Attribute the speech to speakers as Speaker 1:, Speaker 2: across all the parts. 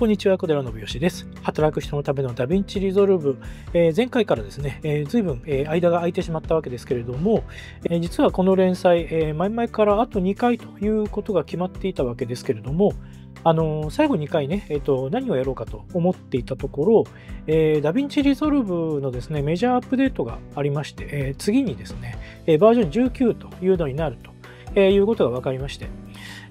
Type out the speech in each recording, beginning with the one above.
Speaker 1: こんにちは、小寺信義です。働く人のためのダヴィンチリゾルブ。えー、前回からですね、えー、随分、えー、間が空いてしまったわけですけれども、えー、実はこの連載、え前々からあと2回ということが決まっていたわけですけれども、あの最後2回ね、えーと、何をやろうかと思っていたところ、えー、ダヴィンチリゾルブのですねメジャーアップデートがありまして、え次にですね、えバージョン19というのになると。えー、いうことが分かりまして、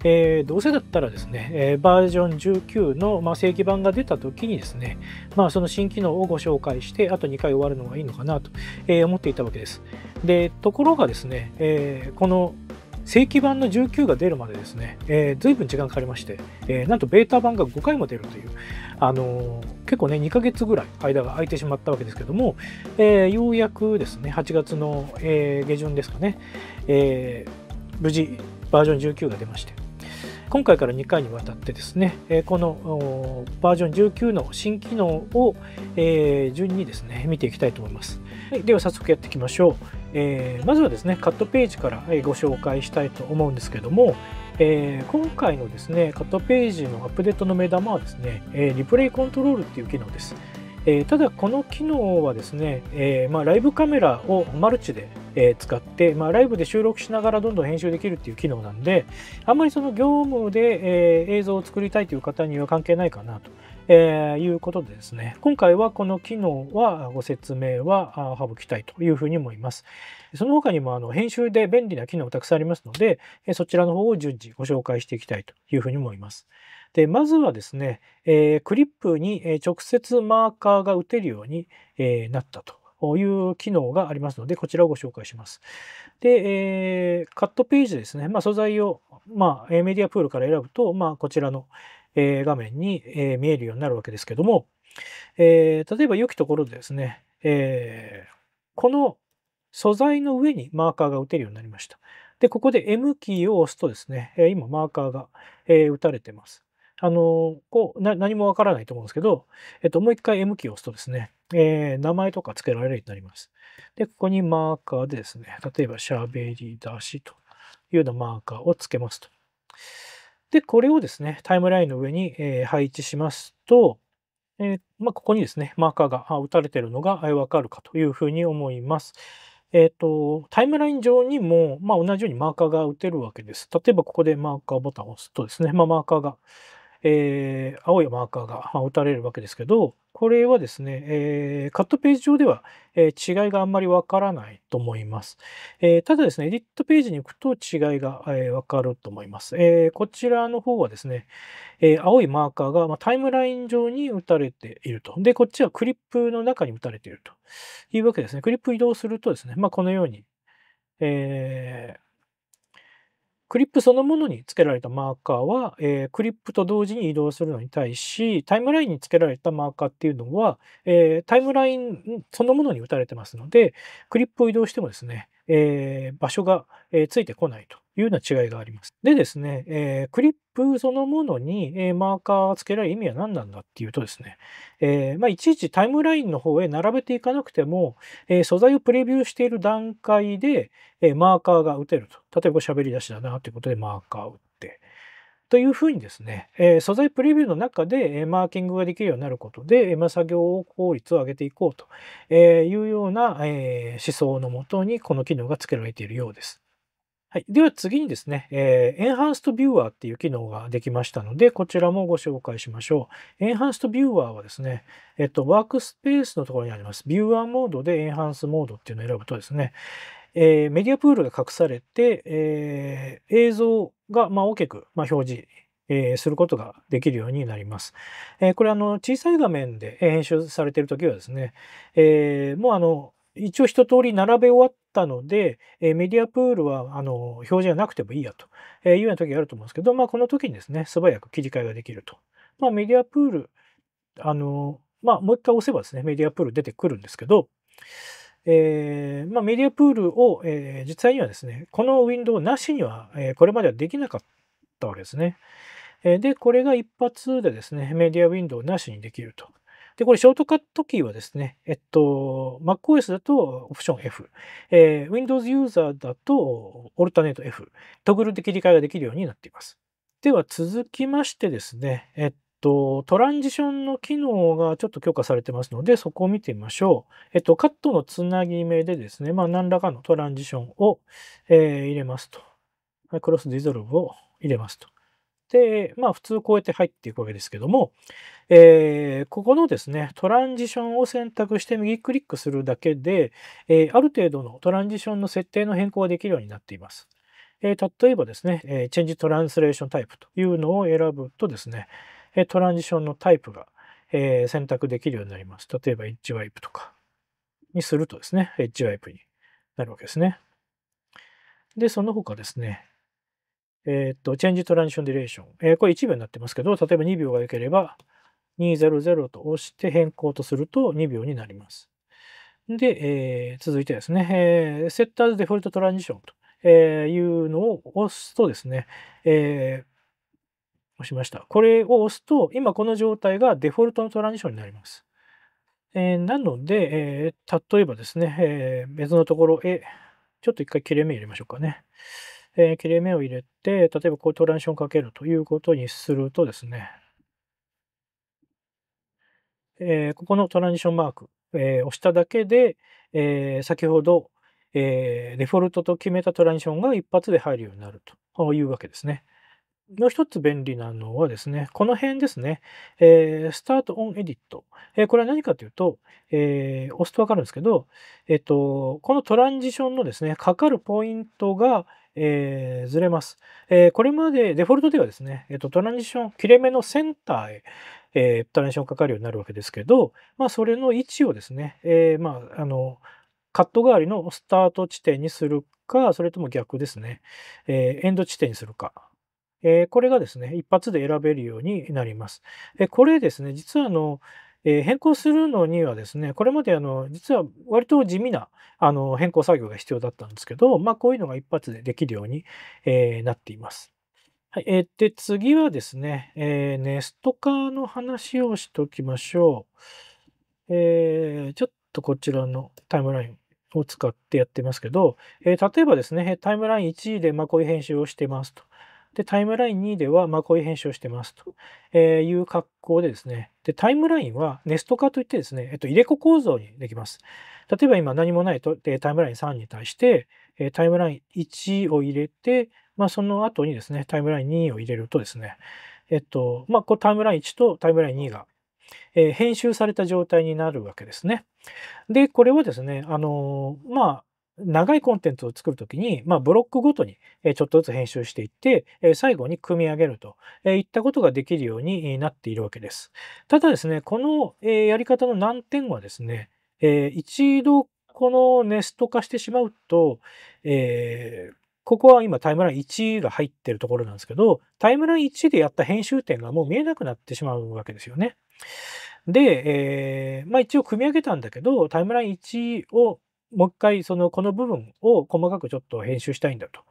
Speaker 1: えー、どうせだったらですね、えバージョン19の、まあ、正規版が出た時にですね、まあ、その新機能をご紹介して、あと2回終わるのがいいのかなと、え思っていたわけです。で、ところがですね、えこの正規版の19が出るまでですね、えー、ぶん時間かかりまして、えー、なんとベータ版が5回も出るという、あのー、結構ね、2ヶ月ぐらい間が空いてしまったわけですけども、えー、ようやくですね、8月の、えー、下旬ですかね、えー無事バージョン19が出まして、今回から2回にわたってですね、このバージョン19の新機能を順にですね、見ていきたいと思います。では早速やっていきましょう。えまずはですね、カットページからご紹介したいと思うんですけども、え今回のですね、カットページのアップデートの目玉はですね、リプレイコントロールっていう機能です。えー、ただこの機能はですね、えー、まあ、ライブカメラをマルチで、えー、使って、まあ、ライブで収録しながらどんどん編集できるっていう機能なんであんまりその業務で、え映像を作りたいという方には関係ないかなと。えいうことでですね、今回はこの機能はご説明は省きたいというふうに思います。その他にもあの編集で便利な機能たくさんありますので、そちらの方を順次ご紹介していきたいというふうに思います。でまずはですね、えー、クリップに直接マーカーが打てるように、えー、なったと。いう機能がありますので、こちらをご紹介します。で、えー、カットページですね、まあ、素材を、まあ、メディアプールから選ぶと、まあ、こちらの、え画面に、え見えるようになるわけですけども、え例えば良きところでですね、えこの素材の上にマーカーが打てるようになりました。で、ここで M キーを押すとですね、今マーカーが打たれてます。あの、こう、何もわからないと思うんですけど、えっと、もう一回 M キーを押すとですね、えー、名前とか付けられるようになります。で、ここにマーカーでですね、例えばべり出しというようなマーカーを付けますと。で、これをですね、タイムラインの上に、えー、配置しますと、えー、まあ、ここにですね、マーカーが打たれているのがわかるかというふうに思います。えっ、ー、と、タイムライン上にも、まあ、同じようにマーカーが打てるわけです。例えばここでマーカーボタンを押すとですね、まあ、マーカーがえー、青いマーカーが打たれるわけですけど、これはですね、えー、カットページ上では、えー、違いがあんまりわからないと思います、えただですね、エディットページに行くと違いがわ、えー、かると思います。えこちらの方はですね、え青いマーカーが、まあ、タイムライン上に打たれていると。で、こっちはクリップの中に打たれているというわけですね。クリップ移動するとですね、まあ、このように、えークリップそのものに付けられたマーカーは、えー、クリップと同時に移動するのに対し、タイムラインに付けられたマーカーっていうのは、えー、タイムラインそのものに打たれてますので、クリップを移動してもですね、えー、場所が、えー、ついてこないというような違いがあります。でですね、えー、クリップそのものに、えマーカーをつけられる意味は何なんだっていうとですね、えまあ、いちいちタイムラインの方へ並べていかなくても、え素材をプレビューしている段階で、えマーカーが打てると。例えば喋り出しだなということでマーカーを打ってというふうにですね、え素材プレビューの中で、えマーキングができるようになることで、えま作業効率を上げていこうと、えいうような、え思想のもとにこの機能が付けられているようです。はい、では次にですね、えー、エンハンストビューワーっていう機能ができましたので、こちらもご紹介しましょう。エンハンストビューワーはですね、えっと、ワークスペースのところにあります、ビューワーモードでエンハンスモードっていうのを選ぶとですね、えー、メディアプールが隠されて、えー、映像が、まあ、大きく、ま表示えー、することができるようになります。えー、これあの小さい画面で編集されている時はですね、えー、もうあの一応一通り並べ終わったので、えメディアプールはあの表示がなくてもいいやというような時があると思うんですけど、まあ、この時にですね素早く切り替えができると。まあ、メディアプールあの、まあ、もう一回押せばですねメディアプール出てくるんですけど、えー、まあ、メディアプールを、えー、実際にはですね、このウィンドウなしには、えー、これまではできなかったわけですね。えで、これが一発でですね、メディアウィンドウなしにできると。で、これショートカットキーはですね、えっと、MacOS だとオプション F、え Windows ユーザーだとオルタネート F、トグルで切り替えができるようになっています。では続きましてですね、えっと、トランジションの機能がちょっと強化されてますので、そこを見てみましょう。えっと、カットのつなぎ目でですね、まあ、何らかのトランジションを、えー、入れますと。クロスディゾルブを入れますと。で、まあ、普通こうやって入っていくわけですけども、えー、ここのですね、トランジションを選択して右クリックするだけで、えー、ある程度のトランジションの設定の変更ができるようになっています。え例えばですね、チェンジトランスレーションタイプというのを選ぶとですね、トランジションのタイプが選択できるようになります。例えば、エッジワイプとかにするとですね、エッジワイプになるわけですね。で、その他ですね、えっ、と、チェンジトランジションディレーション。えこれ1秒になってますけど、例えば2秒が良ければ、200と押して変更とすると2秒になります。で、えー、続いてですね、えー、セッターズデフォルトトランジションというのを押すとですね、え押しました。これを押すと、今この状態がデフォルトのトランジションになります。えー、なので、えー、例えばですね、えー、別のところへ、ちょっと一回切れ目入れましょうかね。え切れ目を入れて、例えばこうトランジションかけるということにするとですね、えここのトランジションマーク、え押しただけで、え先ほど、えデフォルトと決めたトランジションが一発で入るようになるというわけですね。もう一つ便利なのはですね、この辺ですね、えー、スタートオンエディット。えー、これは何かというと、えー、押すとわかるんですけど、えっ、と、このトランジションのですね、かかるポイントが、えずれます、えこれまでデフォルトではですね、えっとトランジション切れ目のセンターへ、えトランジションかかるようになるわけですけど、まあ、それの位置をですね、えまあ、あのカット代わりのスタート地点にするか、それとも逆ですね、えエンド地点にするかえこれがですね、一発で選べるようになります。えこれですね、実はあの、え変更するのにはですね、これまであの、実は割と地味なあの変更作業が必要だったんですけど、まあこういうのが一発でできるように、えなっています。はい、えー、で、次はですね、えー、ネストカーの話をしておきましょう。えー、ちょっとこちらのタイムラインを使ってやってますけど、えー、例えばですね、タイムライン1でまあこういう編集をしてますと。で、タイムライン2では、まあ、こういう編集をしてますという格好でですね、で、タイムラインはネスト化といってですね、えっと、入れ子構造にできます。例えば今何もないと、タイムライン3に対して、タイムライン1を入れて、まあ、その後にですね、タイムライン2を入れるとですね、えっと、まあ、こタイムライン1とタイムライン2が、えー、編集された状態になるわけですね。で、これをですね、あのー、まあ、長いコンテンツを作るときに、まあ、ブロックごとにちょっとずつ編集していって、最後に組み上げるといったことができるようになっているわけです。ただですね、このやり方の難点はですね、一度このネスト化してしまうと、えここは今タイムライン1が入ってるところなんですけど、タイムライン1でやった編集点がもう見えなくなってしまうわけですよね。で、えー、まあ一応組み上げたんだけど、タイムライン1をもう一回そのこの部分を細かくちょっと編集したいんだと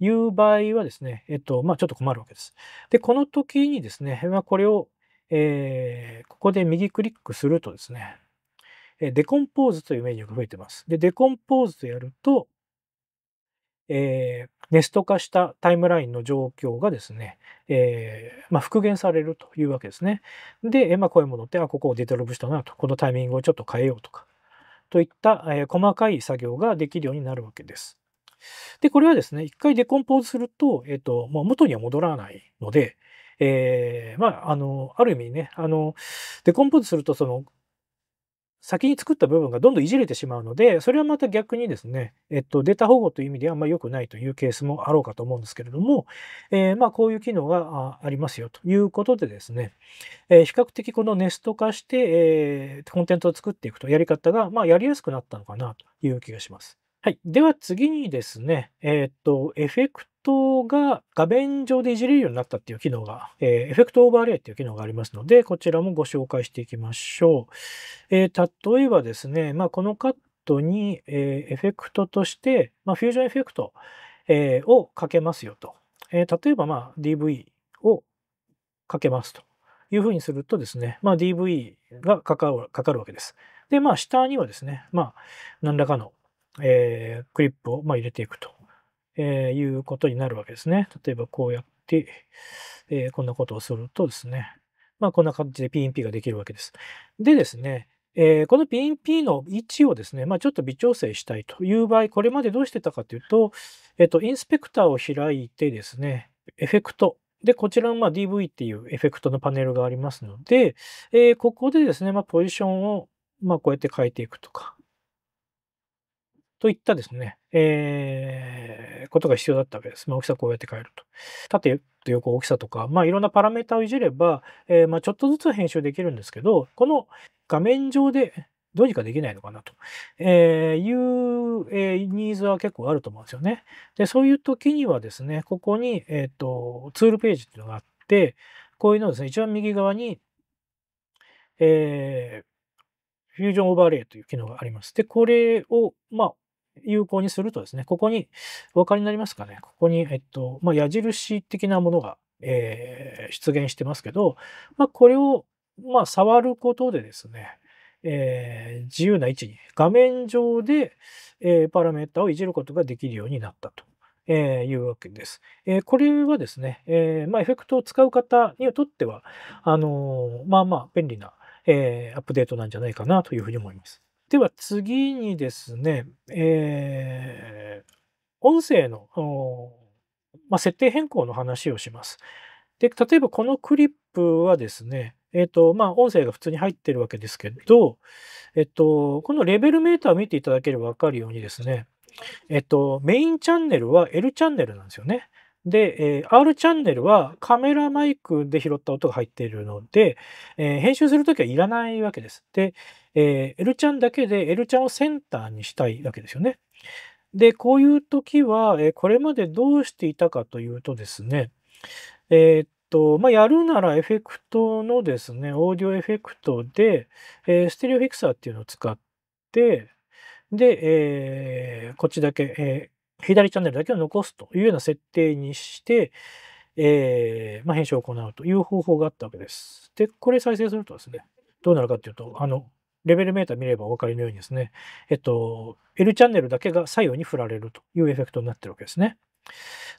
Speaker 1: いう場合はですね、えっと、まあちょっと困るわけです。で、この時にですね、まあ、これを、えー、ここで右クリックするとですね、デコンポーズというメニューが増えてます。で、デコンポーズとやると、えー、ネスト化したタイムラインの状況がですね、えー、まあ、復元されるというわけですね。で、まあ、こういうものって、あ、ここをデトロブしたなと、このタイミングをちょっと変えようとか、といった、え細かい作業ができるようになるわけです。で、これはですね、一回デコンポーズすると、えっ、と、もう元には戻らないので、えー、まあ、あの、ある意味ね、あの、デコンポーズすると、その、先に作った部分がどんどんいじれてしまうので、それはまた逆にですね、えっと、データ保護という意味ではあんまり良くないというケースもあろうかと思うんですけれども、えー、まあ、こういう機能がありますよということでですね、えー、比較的このネスト化して、えー、コンテンツを作っていくとやり方が、まあ、やりやすくなったのかなという気がします。はい。では次にですね、えっと、エフェクトトが画面上でいじれるようになったっていう機能が、えー、エフェクトオーバーレイっていう機能がありますので、こちらもご紹介していきましょう。えー、例えばですね、まあ、このカットに、えー、エフェクトとして、まあ、フュージョンエフェクト、えー、をかけますよと。えー、例えば、まあ、DV をかけますというふうにするとですね、まあ、DV がかかるかかるわけです。で、まあ、下にはですね、まあ、何らかの、えー、クリップを、まあ、入れていくと。えー、いうことになるわけですね。例えばこうやって、えー、こんなことをするとですね、まあこんな感じで PNP ができるわけです。でですね、えー、この PNP の位置をですね、まあ、ちょっと微調整したいという場合、これまでどうしてたかというと、えっと、インスペクターを開いてですね、エフェクト。で、こちらのま DV っていうエフェクトのパネルがありますので、えー、ここでですね、まあ、ポジションをまこうやって変えていくとか、といったですね、えー、ことが必要だったわけです。まあ、大きさこうやって変えると。縦と横大きさとか、まあ、いろんなパラメータをいじれば、えー、まあ、ちょっとずつ編集できるんですけど、この画面上でどうにかできないのかなと、えいう、えニーズは結構あると思うんですよね。で、そういう時にはですね、ここに、えっ、ー、と、ツールページっていうのがあって、こういうのをですね、一番右側に、えー、フュージョンオーバーレイという機能があります。で、これを、まあ、有効にするとですね、ここに、お分かりになりますかね、ここに、えっと、まあ、矢印的なものが、えー、出現してますけど、まあ、これを、まあ、触ることでですね、えー、自由な位置に、画面上で、えー、パラメータをいじることができるようになったと。えー、いうわけです。えー、これはですね、えー、まあ、エフェクトを使う方にとっては、あのまあまあ便利な、えアップデートなんじゃないかなというふうに思います。では次にですね、えー、音声の、まあ、設定変更の話をします。で、例えばこのクリップはですね、えっ、ー、と、まあ、音声が普通に入ってるわけですけど、えっ、ー、と、このレベルメーターを見ていただければわかるようにですね、えっ、ー、と、メインチャンネルは L チャンネルなんですよね。で、えー、R チャンネルはカメラマイクで拾った音が入っているので、えー、編集するときはいらないわけです。で、えー、L ちゃんだけで L ちゃんをセンターにしたいわけですよね。で、こういう時は、えこれまでどうしていたかというとですね、えっと、まあ、やるならエフェクトのですね、オーディオエフェクトで、えステレオフィクサーっていうのを使って、で、えこっちだけ、え左チャンネルだけを残すというような設定にして、えー、まあ、編集を行うという方法があったわけです。で、これ再生するとですね、どうなるかっていうと、あの、レベルメーター見ればお分かりのようにですね、えっと、L チャンネルだけが左右に振られるというエフェクトになってるわけですね。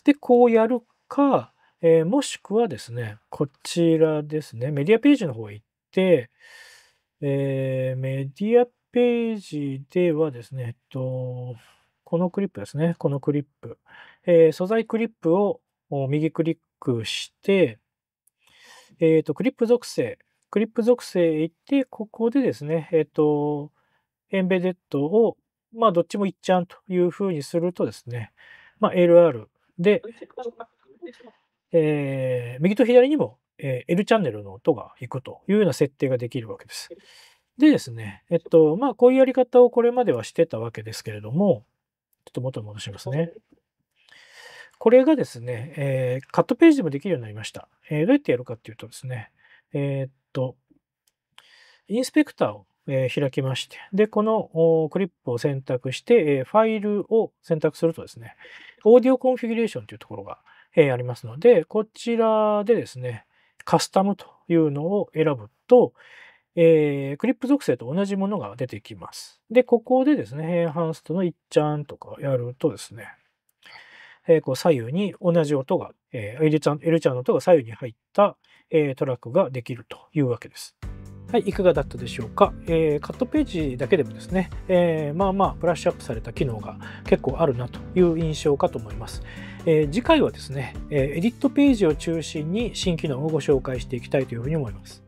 Speaker 1: で、こうやるか、えー、もしくはですね、こちらですね、メディアページの方へ行って、えー、メディアページではですね、えっと、このクリップですね。このクリップ。えー、素材クリップを右クリックして、えっ、ー、と、クリップ属性。クリップ属性行って、ここでですね、えっ、ー、と、エンベデッドを、まあ、どっちもいっちゃんというふうにするとですね、まあ、LR で、えー、右と左にも、えー、L チャンネルの音が行くというような設定ができるわけです。でですね、えっと、まあ、こういうやり方をこれまではしてたわけですけれども、ちょっと元に戻しますね。これがですね、えー、カットページでもできるようになりました。えー、どうやってやるかっていうとですね、えー、っと、インスペクターを、え開きまして、で、このクリップを選択して、えファイルを選択するとですね、オーディオコンフィギュレーションというところが、えありますので、こちらでですね、カスタムというのを選ぶと、えー、クリップ属性と同じものが出てきます。で、ここでですね、エンハンストのいっちゃんとかやるとですね、えー、こう左右に同じ音が、えー、L ちゃん、ちゃんの音が左右に入った、えー、トラックができるというわけです。はい、いかがだったでしょうか、えー、カットページだけでもですね、えー、まあまあブラッシュアップされた機能が結構あるなという印象かと思います。えー、次回はですね、えエディットページを中心に新機能をご紹介していきたいというふうに思います。